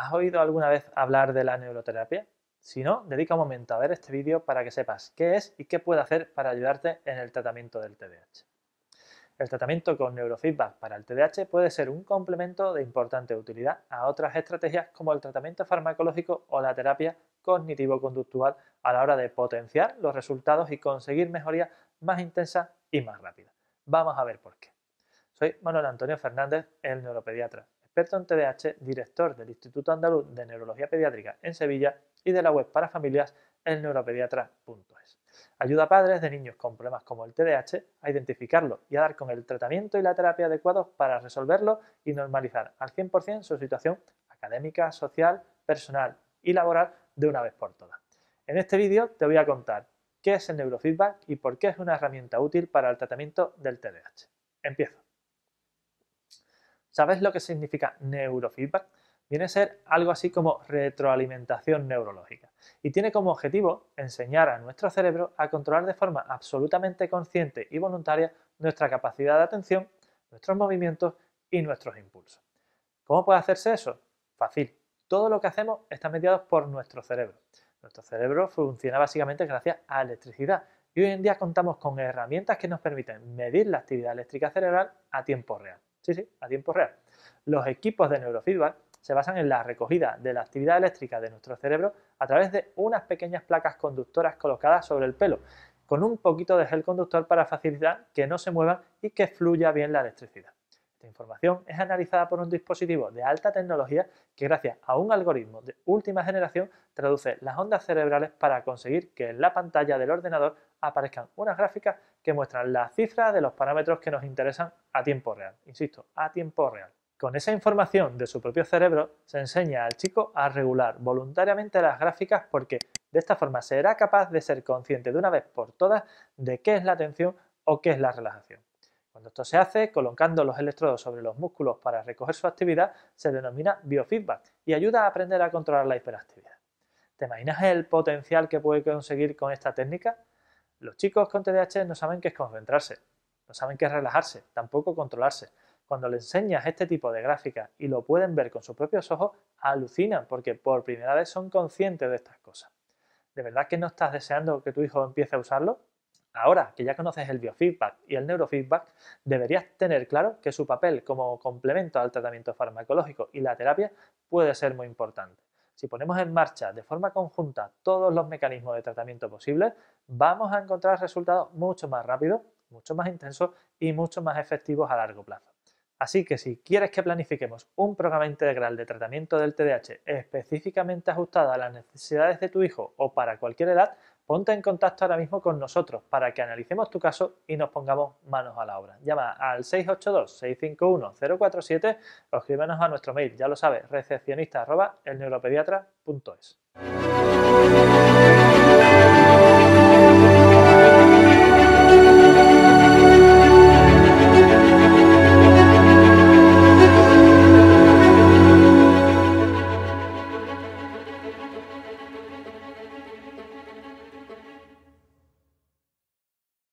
¿Has oído alguna vez hablar de la neuroterapia? Si no, dedica un momento a ver este vídeo para que sepas qué es y qué puede hacer para ayudarte en el tratamiento del TDAH. El tratamiento con neurofeedback para el TDAH puede ser un complemento de importante utilidad a otras estrategias como el tratamiento farmacológico o la terapia cognitivo-conductual a la hora de potenciar los resultados y conseguir mejorías más intensas y más rápidas. Vamos a ver por qué. Soy Manuel Antonio Fernández, el neuropediatra experto en TDAH, director del Instituto Andaluz de Neurología Pediátrica en Sevilla y de la web para familias en neuropediatra.es. Ayuda a padres de niños con problemas como el TDAH a identificarlo y a dar con el tratamiento y la terapia adecuados para resolverlo y normalizar al 100% su situación académica, social, personal y laboral de una vez por todas. En este vídeo te voy a contar qué es el neurofeedback y por qué es una herramienta útil para el tratamiento del TDAH. Empiezo. ¿Sabes lo que significa neurofeedback? Viene a ser algo así como retroalimentación neurológica y tiene como objetivo enseñar a nuestro cerebro a controlar de forma absolutamente consciente y voluntaria nuestra capacidad de atención, nuestros movimientos y nuestros impulsos. ¿Cómo puede hacerse eso? Fácil. Todo lo que hacemos está mediado por nuestro cerebro. Nuestro cerebro funciona básicamente gracias a electricidad y hoy en día contamos con herramientas que nos permiten medir la actividad eléctrica cerebral a tiempo real. Sí, sí, a tiempo real. Los equipos de neurofeedback se basan en la recogida de la actividad eléctrica de nuestro cerebro a través de unas pequeñas placas conductoras colocadas sobre el pelo, con un poquito de gel conductor para facilitar que no se mueva y que fluya bien la electricidad. Esta información es analizada por un dispositivo de alta tecnología que gracias a un algoritmo de última generación traduce las ondas cerebrales para conseguir que en la pantalla del ordenador aparezcan unas gráficas que muestran las cifras de los parámetros que nos interesan a tiempo real. Insisto, a tiempo real. Con esa información de su propio cerebro se enseña al chico a regular voluntariamente las gráficas porque de esta forma será capaz de ser consciente de una vez por todas de qué es la atención o qué es la relajación. Cuando esto se hace, colocando los electrodos sobre los músculos para recoger su actividad, se denomina biofeedback y ayuda a aprender a controlar la hiperactividad. ¿Te imaginas el potencial que puede conseguir con esta técnica? Los chicos con TDAH no saben qué es concentrarse, no saben qué es relajarse, tampoco controlarse. Cuando le enseñas este tipo de gráficas y lo pueden ver con sus propios ojos, alucinan porque por primera vez son conscientes de estas cosas. ¿De verdad que no estás deseando que tu hijo empiece a usarlo? Ahora que ya conoces el biofeedback y el neurofeedback, deberías tener claro que su papel como complemento al tratamiento farmacológico y la terapia puede ser muy importante. Si ponemos en marcha de forma conjunta todos los mecanismos de tratamiento posibles, vamos a encontrar resultados mucho más rápidos, mucho más intensos y mucho más efectivos a largo plazo. Así que si quieres que planifiquemos un programa integral de tratamiento del TDAH específicamente ajustado a las necesidades de tu hijo o para cualquier edad, ponte en contacto ahora mismo con nosotros para que analicemos tu caso y nos pongamos manos a la obra. Llama al 682-651-047 o escríbenos a nuestro mail, ya lo sabes, recepcionista.elneuropediatra.es.